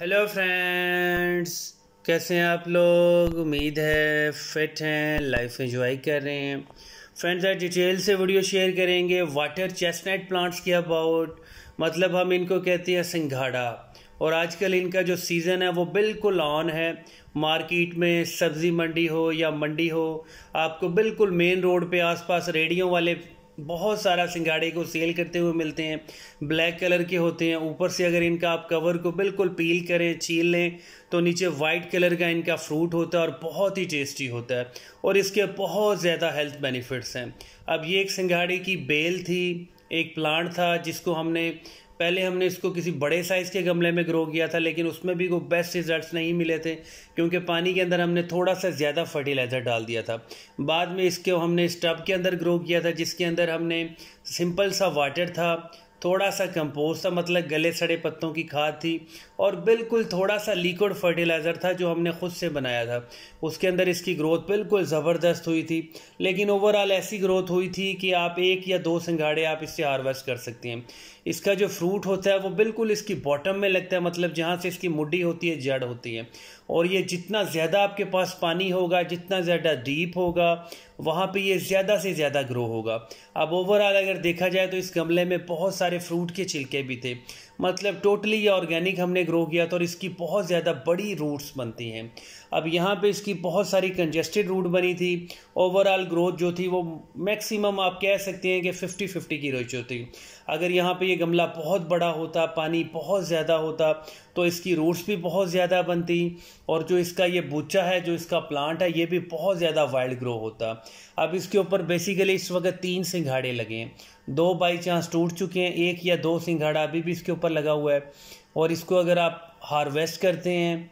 hello friends कैसे हैं आप लोग उम्मीद है फिट हैं लाइफ एंजॉय कर रहे हैं फ्रेंड्स आज डिटेल से वीडियो शेयर करेंगे वाटर चेस्टनट प्लांट्स के अबाउट मतलब हम इनको कहते हैं सिंघाड़ा और आजकल इनका जो सीज़न है वो बिल्कुल ऑन है मार्केट में सब्ज़ी मंडी हो या मंडी हो आपको बिल्कुल मेन रोड पे आसपास रेडियो वाले बहुत सारा सिंगाड़े को सेल करते हुए मिलते हैं ब्लैक कलर के होते हैं ऊपर से अगर इनका आप कवर को बिल्कुल पील करें छील लें तो नीचे वाइट कलर का इनका फ्रूट होता है और बहुत ही टेस्टी होता है और इसके बहुत ज़्यादा हेल्थ बेनिफिट्स हैं अब ये एक सिंगाड़े की बेल थी एक प्लांट था जिसको हमने पहले हमने इसको किसी बड़े साइज़ के गमले में ग्रो किया था लेकिन उसमें भी वो बेस्ट रिजल्ट्स नहीं मिले थे क्योंकि पानी के अंदर हमने थोड़ा सा ज़्यादा फर्टिलाइज़र डाल दिया था बाद में इसको हमने स्टब के अंदर ग्रो किया था जिसके अंदर हमने सिंपल सा वाटर था थोड़ा सा कंपोस्ट था मतलब गले सड़े पत्तों की खाद थी और बिल्कुल थोड़ा सा लिक्विड फर्टिलाइज़र था जो हमने खुद से बनाया था उसके अंदर इसकी ग्रोथ बिल्कुल ज़बरदस्त हुई थी लेकिन ओवरऑल ऐसी ग्रोथ हुई थी कि आप एक या दो सिंगाड़े आप इससे हारवेस्ट कर सकते हैं इसका जो फ्रूट होता है वो बिल्कुल इसकी बॉटम में लगता है मतलब जहाँ से इसकी मुड्डी होती है जड़ होती है और ये जितना ज़्यादा आपके पास पानी होगा जितना ज़्यादा डीप होगा वहाँ पे ये ज़्यादा से ज़्यादा ग्रो होगा अब ओवरऑल अगर देखा जाए तो इस गमले में बहुत सारे फ्रूट के छिलके भी थे मतलब टोटली ये ऑर्गेनिक हमने ग्रो किया था और इसकी बहुत ज़्यादा बड़ी रूट्स बनती हैं अब यहाँ पे इसकी बहुत सारी कंजेस्टेड रूट बनी थी ओवरऑल ग्रोथ जो थी वो मैक्सिमम आप कह सकते हैं कि फिफ्टी फिफ्टी की रोच थी अगर यहाँ पे ये गमला बहुत बड़ा होता पानी बहुत ज़्यादा होता तो इसकी रूट्स भी बहुत ज़्यादा बनती और जो इसका ये बूचा है जो इसका प्लांट है ये भी बहुत ज़्यादा वाइल्ड ग्रो होता अब इसके ऊपर बेसिकली इस वक्त तीन सिंघाड़े लगे हैं दो बाई चांस टूट चुके हैं एक या दो सिंघाड़ा अभी भी इसके ऊपर लगा हुआ है और इसको अगर आप हार्वेस्ट करते हैं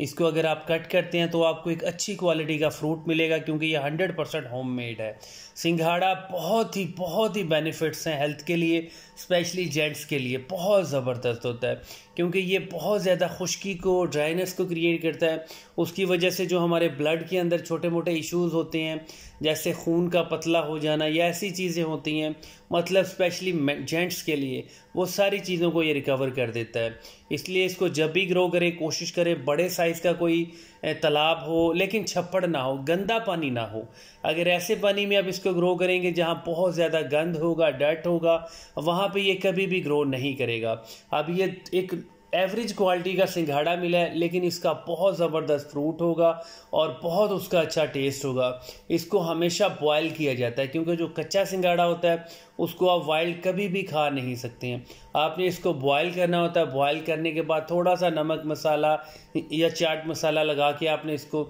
इसको अगर आप कट करते हैं तो आपको एक अच्छी क्वालिटी का फ्रूट मिलेगा क्योंकि ये हंड्रेड परसेंट होम मेड है सिंघाड़ा बहुत ही बहुत ही बेनिफिट्स हैं हेल्थ के लिए स्पेशली जेंट्स के लिए बहुत ज़बरदस्त होता है क्योंकि ये बहुत ज़्यादा खुश्की को ड्राइनेस को क्रिएट करता है उसकी वजह से जो हमारे ब्लड के अंदर छोटे मोटे इशूज़ होते हैं जैसे खून का पतला हो जाना या ऐसी चीज़ें होती हैं मतलब स्पेशली जेंट्स के लिए वो सारी चीज़ों को ये रिकवर कर देता है इसलिए इसको जब भी ग्रो करें कोशिश करें बड़े साइज़ का कोई तालाब हो लेकिन छप्पड़ ना हो गंदा पानी ना हो अगर ऐसे पानी में आप इसको ग्रो करेंगे जहाँ बहुत ज़्यादा गंद होगा डर्ट होगा वहाँ पे ये कभी भी ग्रो नहीं करेगा अब ये एक एवरेज क्वालिटी का सिंघाड़ा मिला है लेकिन इसका बहुत ज़बरदस्त फ्रूट होगा और बहुत उसका अच्छा टेस्ट होगा इसको हमेशा बॉयल किया जाता है क्योंकि जो कच्चा सिंघाड़ा होता है उसको आप वाइल्ड कभी भी खा नहीं सकते हैं आपने इसको बॉयल करना होता है बॉयल करने के बाद थोड़ा सा नमक मसाला या चाट मसाला लगा के आपने इसको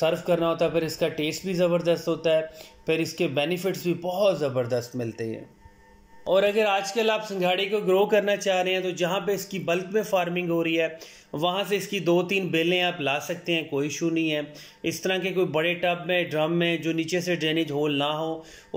सर्व करना होता है फिर इसका टेस्ट भी ज़बरदस्त होता है फिर इसके बेनिफिट्स भी बहुत ज़बरदस्त मिलते हैं और अगर आजकल आप संघाड़े को ग्रो करना चाह रहे हैं तो जहाँ पे इसकी बल्क में फार्मिंग हो रही है वहाँ से इसकी दो तीन बेलें आप ला सकते हैं कोई इशू नहीं है इस तरह के कोई बड़े टब में ड्रम में जो नीचे से ड्रेनेज होल ना हो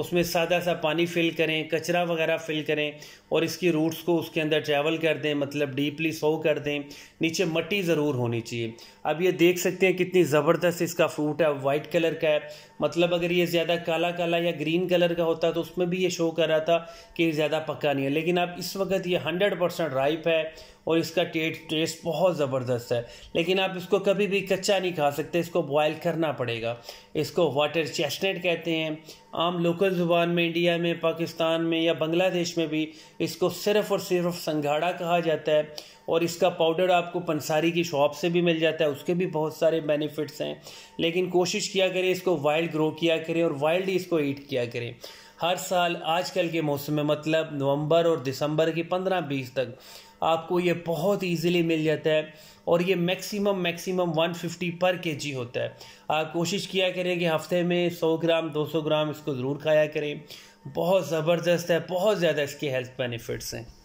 उसमें सादा सा पानी फिल करें कचरा वगैरह फिल करें और इसकी रूट्स को उसके अंदर ट्रैवल कर दें मतलब डीपली सो कर दें नीचे मट्टी ज़रूर होनी चाहिए अब ये देख सकते हैं कितनी ज़बरदस्त इसका फ्रूट है वाइट कलर का है मतलब अगर ये ज़्यादा काला काला या ग्रीन कलर का होता तो उसमें भी ये शो कर रहा था कि ज़्यादा पक्का नहीं है लेकिन अब इस वक्त ये हंड्रेड परसेंट राइप है और इसका टेस्ट टेस्ट बहुत ज़बरदस्त है लेकिन आप इसको कभी भी कच्चा नहीं खा सकते इसको बॉयल इस्तेमाल करना पड़ेगा इसको वाटर चेस्टनेट कहते हैं आम लोकल ज़ुबान में इंडिया में पाकिस्तान में या बांग्लादेश में भी इसको सिर्फ़ और सिर्फ संघाड़ा कहा जाता है और इसका पाउडर आपको पंसारी की शॉप से भी मिल जाता है उसके भी बहुत सारे बेनिफिट्स हैं लेकिन कोशिश किया करें इसको वाइल्ड ग्रो किया करें और वाइल्ड इसको ईट किया करें हर साल आजकल के मौसम में मतलब नवंबर और दिसंबर की पंद्रह बीस तक आपको ये बहुत ईजिली मिल जाता है और ये मैक्सिमम मैक्सिमम 150 पर के जी होता है आप कोशिश किया करें कि हफ्ते में 100 ग्राम 200 ग्राम इसको ज़रूर खाया करें बहुत ज़बरदस्त है बहुत ज़्यादा इसके हेल्थ बेनिफिट्स हैं